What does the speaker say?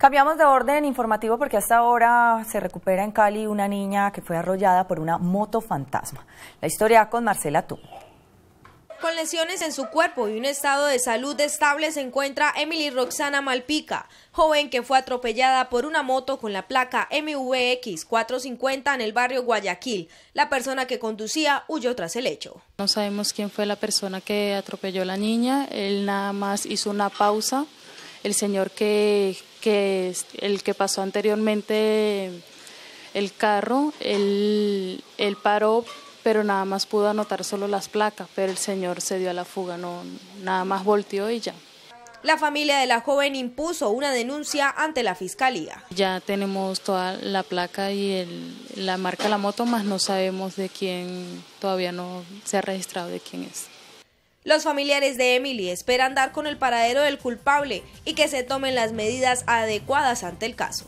Cambiamos de orden informativo porque hasta ahora se recupera en Cali una niña que fue arrollada por una moto fantasma. La historia con Marcela Tú. Con lesiones en su cuerpo y un estado de salud estable se encuentra Emily Roxana Malpica, joven que fue atropellada por una moto con la placa MVX 450 en el barrio Guayaquil. La persona que conducía huyó tras el hecho. No sabemos quién fue la persona que atropelló a la niña, él nada más hizo una pausa el señor que, el que pasó anteriormente el carro, él, paró, pero nada más pudo anotar solo las placas, pero el señor se dio a la fuga, no, nada más volteó y ya. La familia de la joven impuso una denuncia ante la fiscalía. Ya tenemos toda la placa y la marca de la moto, más no sabemos de quién, todavía no se ha registrado de quién es. Los familiares de Emily esperan dar con el paradero del culpable y que se tomen las medidas adecuadas ante el caso.